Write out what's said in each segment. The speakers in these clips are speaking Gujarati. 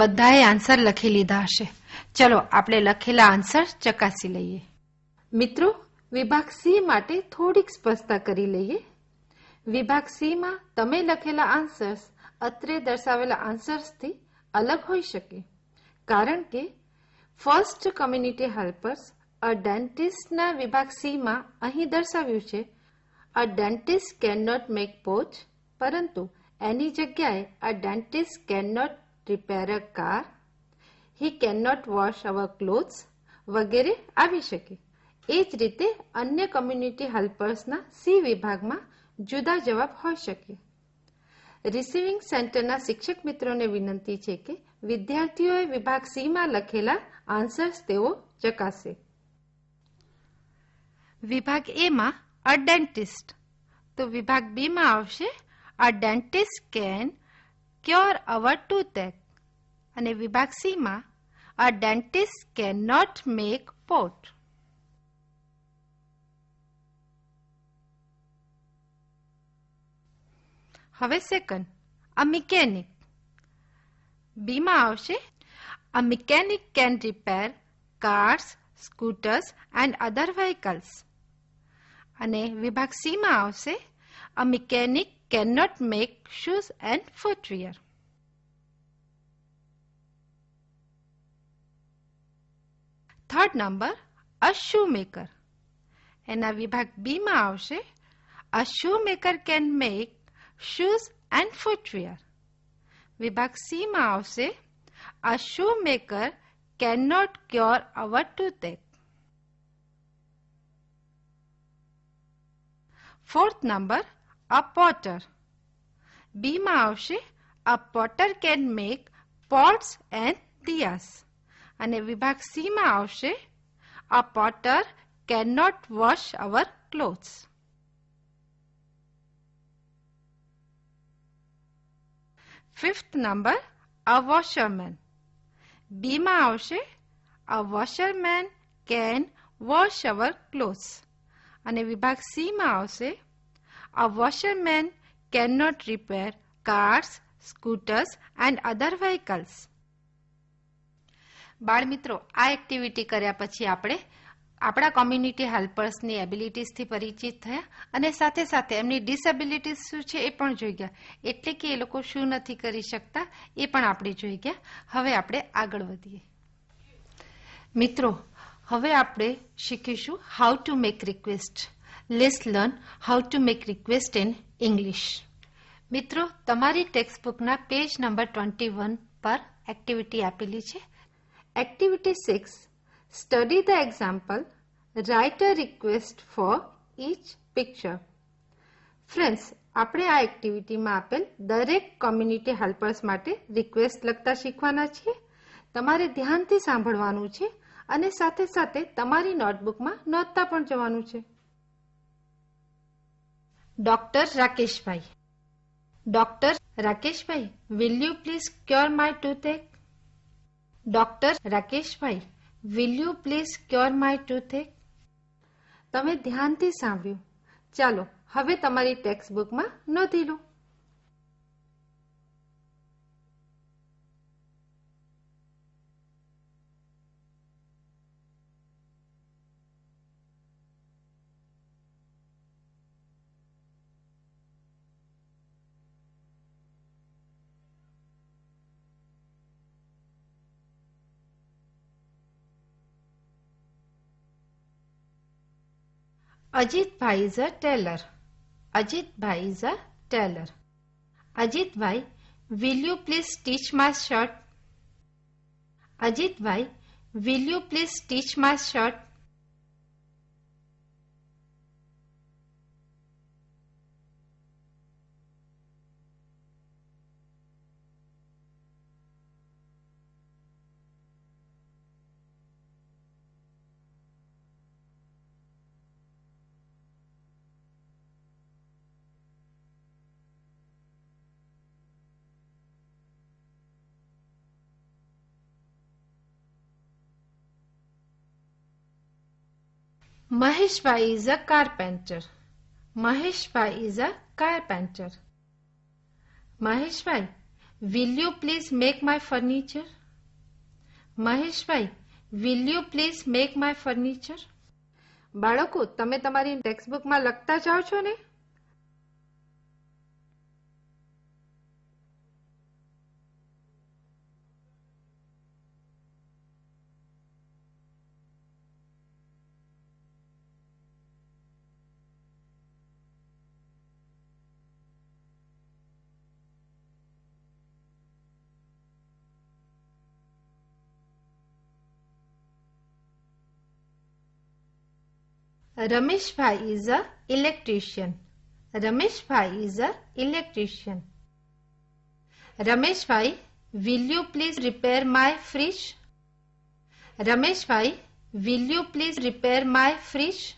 બધાએ આન્સર લખી લીધા હશે ચલો આપણે લખેલા આન્સર ચકાસી લઈએ મિત્રો વિભાગ સી માટે થોડીક સ્પષ્ટતા કરી લઈએ વિભાગ સીમાં તમે લખેલા આન્સર્સ અત્રે દર્શાવેલા આન્સર્સથી અલગ હોઈ શકે કારણ કે ફર્સ્ટ કમ્યુનિટી હેલ્પર્સ અ ડેન્ટિસ્ટના વિભાગ સીમાં અહીં દર્શાવ્યું છે a dentist can not make pot પરંતુ એની જગ્યાએ a dentist can not repair a car he can wash our clothes વગેરે આવી શકે એ જ રીતે અન્ય કમ્યુનિટી હેલ્પર્સના સી વિભાગમાં જુદા જવાબ હોઈ શકે રિસીવિંગ સેન્ટરના શિક્ષક મિત્રોને વિનંતી છે કે વિદ્યાર્થીઓએ વિભાગ સીમાં લખેલા આન્સર્સ તેઓ ચકાસે વિભાગ એમાં અ ડેન્ટિસ્ટ તો વિભાગ બીમાં આવશે a dentist can cure our toothache. અને વિભાગ સીમાં a dentist can not make pot હવે સેકન્ડ અ મિકેનિક બીમાં આવશે a mechanic can repair cars scooters and other vehicles અને વિભાગ સીમાં આવશે a mechanic cannot make shoes and footwear. Third number a shoemaker એના વિભાગ બીમાં આવશે a shoemaker can make shoes and footwear વિભાગ સીમાં આવશે a shoemaker can not cure our ટૂથેક fourth number a potter. B માં આવશે a potter can make pots and diyas. અને વિભાગ સી માં આવશે a potter cannot wash our clothes. Fifth number a washerman. B માં આવશે a washerman can wash our clothes. અને વિભાગ સી માં આવશે A washerman cannot repair cars, scooters and other vehicles. બાળ મિત્રો આ એક્ટિવિટી કર્યા પછી આપણે આપણા કોમ્યુનિટી હેલ્પર્સની એબિલિટીઝથી પરિચિત થયા અને સાથે સાથે એમની ડિસેબિલિટીઝ શું છે એ પણ જોઈ ગયા એટલે કે એ લોકો શું નથી કરી શકતા એ પણ આપણે જોઈ ગયા હવે આપણે આગળ વધીએ મિત્રો હવે આપણે શીખીશું how to make request let's learn how to make request in English મિત્રો તમારી ટેક્સ્ટ બુકના પેજ નંબર ટ્વેન્ટી વન પર એક્ટિવિટી આપેલી છે activity six study the example write a request for each picture friends આપણે આ એક્ટિવિટીમાં આપેલ દરેક કોમ્યુનિટી હેલ્પર્સ માટે રિક્વેસ્ટ લખતા શીખવાના છીએ તમારે ધ્યાનથી સાંભળવાનું છે અને સાથે સાથે તમારી નોટબુકમાં નોંધતા પણ જવાનું છે doctor Rakeshbhai doctor Rakeshbhai will you please cure my toothache doctor Rakeshbhai will you please cure my toothache તમે ધ્યાનથી સાંભળ્યું ચાલો હવે તમારી ટેક્સ્ટ બુકમાં નોંધી લો Ajit Bhai is a tailor. Ajit Bhai is a Ajit Bhai, will you please stitch my shirt? Ajit Bhai, will you please stitch my shirt? Maheshbhai is a carpenter. Maheshbhai is a carpenter. Maheshbhai, will you please make my furniture? Maheshbhai will you please make my furniture બાળકો તમે તમારી ટેક્સ્ટબુકમાં લખતા જાઓ છો ને Ramesh Bhai is a electrician. Ramesh Bhai is a electrician. Ramesh Bhai, will you please repair my fridge? Ramesh Bhai, will you please repair my fridge?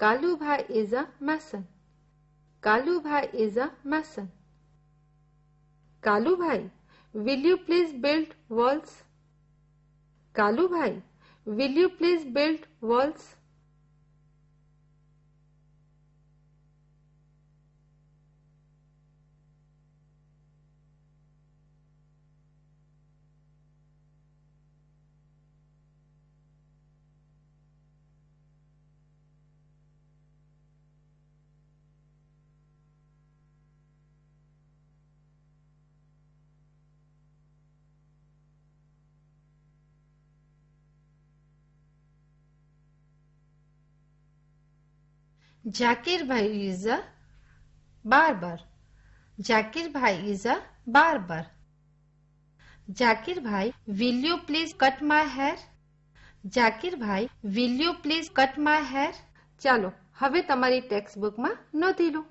Kalu Bhai is a mason. Kalu Bhai is a mason. Kalu Bhai, will you please build walls? Kalu Bhai, will you please build walls? Zakir भाई इज अ बार्बर जाकिर भाई is a barber Zakir bhai will you please cut my hair Zakir bhai will you please cut my hair चलो हवे तमारी टेक्स्ट बुक में नोधी लो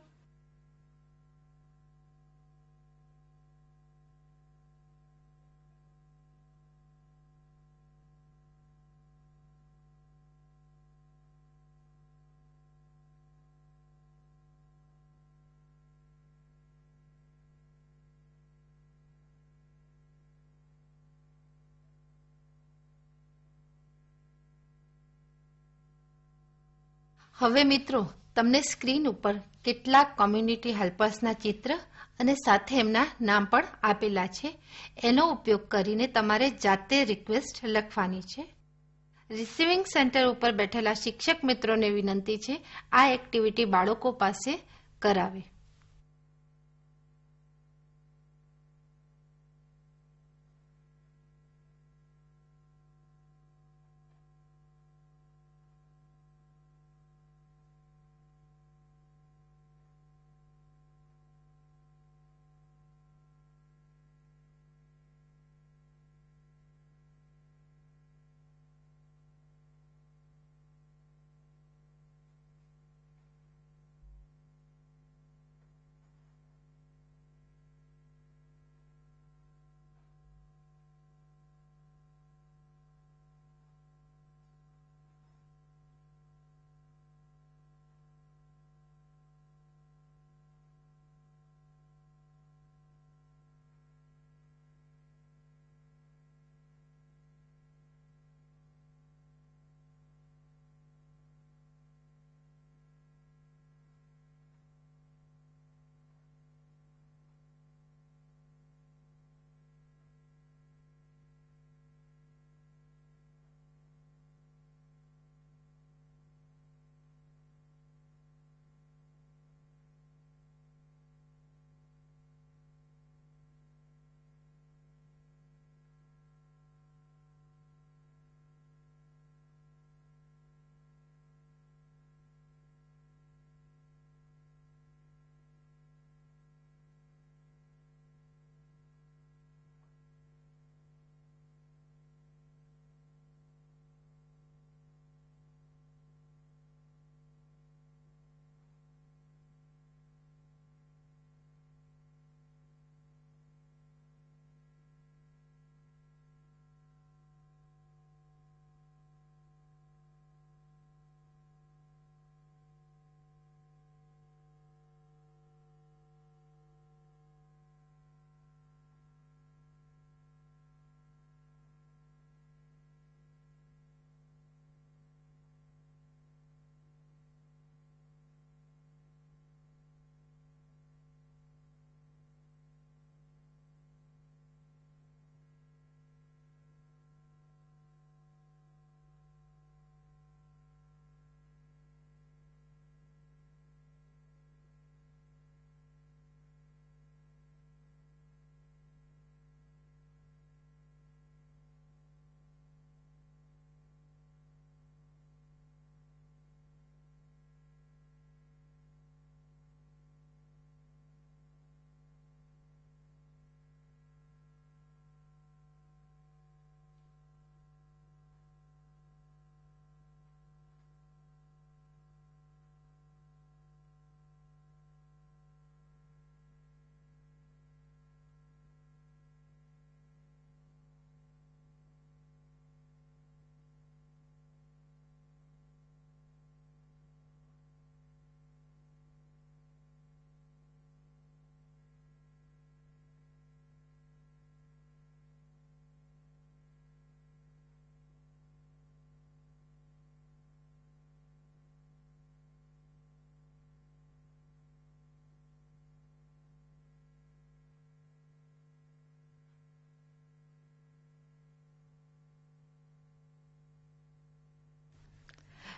હવે મિત્રો તમને સ્ક્રીન ઉપર કેટલાક કોમ્યુનિટી હેલ્પર્સના ચિત્ર અને સાથે એમના નામ પણ આપેલા છે એનો ઉપયોગ કરીને તમારે જાતે રિક્વેસ્ટ લખવાની છે રિસીવિંગ સેન્ટર ઉપર બેઠેલા શિક્ષક મિત્રોને વિનંતી છે આ એક્ટિવિટી બાળકો પાસે કરાવે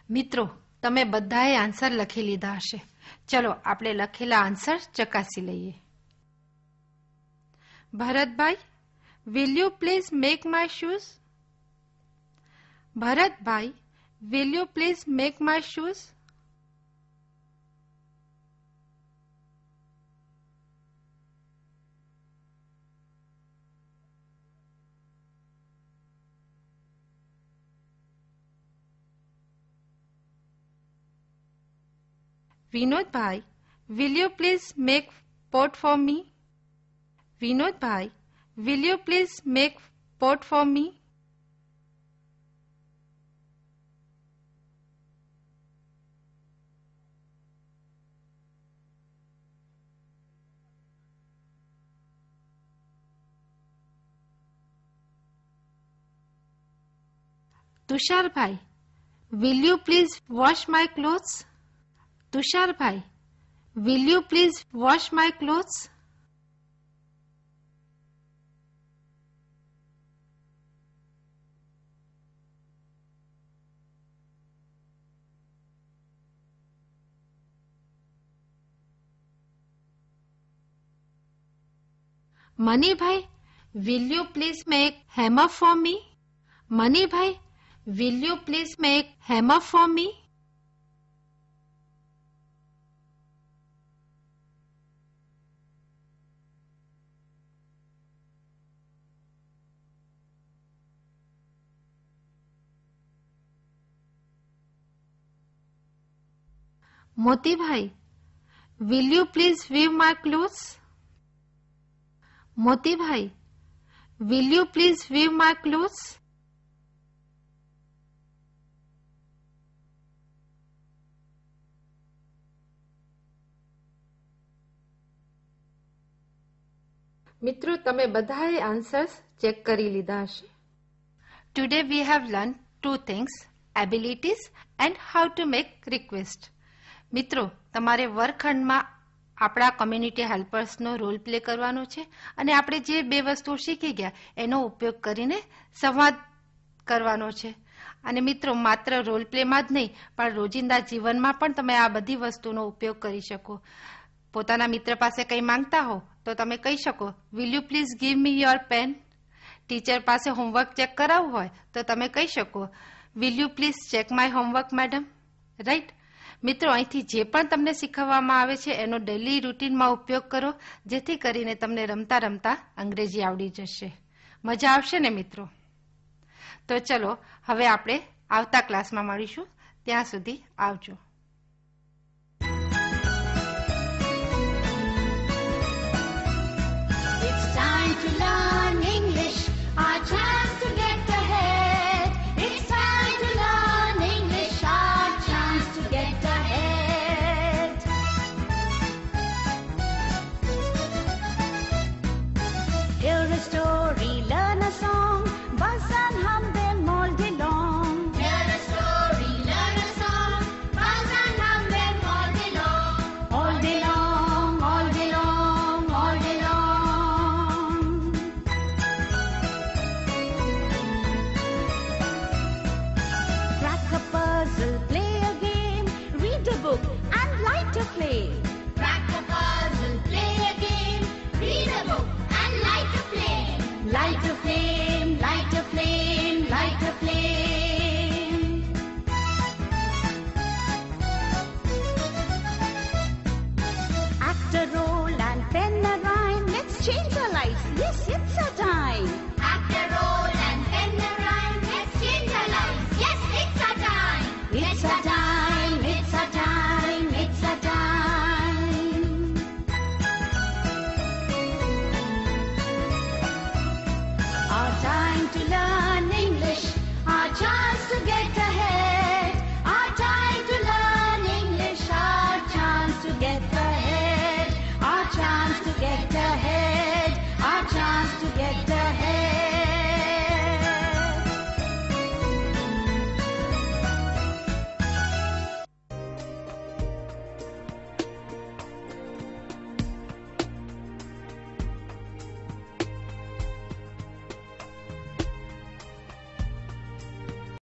મિત્રો તમે બધાએ આન્સર લખી લીધા હશે ચલો આપણે લખેલા આન્સર ચકાસી લઈએ Bharatbhai will you please make my shoes Bharatbhai will you please make my shoes Vinod Bhai, will you please make pot for me? Vinod Bhai, will you please make pot for me? Tushar Bhai, will you please wash my clothes? Tushar bhai will you please wash my clothes Mani bhai will you please make हेमा for me Mani bhai will you please make हेमा for me Moti bhai will you please view my clothes Moti bhai will you please view my clothes मित्रों ते बधाए आंसर्स चेक कर लीधा हे today we have learn two things abilities and how to make request મિત્રો તમારે વર્ગખંડમાં આપણા કમ્યુનિટી હેલ્પર્સનો રોલ પ્લે કરવાનો છે અને આપણે જે બે વસ્તુઓ શીખી ગયા એનો ઉપયોગ કરીને સંવાદ કરવાનો છે અને મિત્રો માત્ર રોલ પ્લેમાં જ નહીં પણ રોજિંદા જીવનમાં પણ તમે આ બધી વસ્તુનો ઉપયોગ કરી શકો પોતાના મિત્ર પાસે કંઈ માંગતા હો તો તમે કહી શકો will you please give me your pen teacher પાસે હોમવર્ક ચેક કરાવવું હોય તો તમે કહી શકો will you please check my homework madam right મિત્રો અહીંથી જે પણ તમને શીખવવામાં આવે છે એનો ડેલી રૂટીનમાં ઉપયોગ કરો જેથી કરીને તમને રમતા રમતા અંગ્રેજી આવડી જશે મજા આવશે ને મિત્રો તો ચલો હવે આપણે આવતા ક્લાસમાં મળીશું ત્યાં સુધી આવજો It's time to love. to love.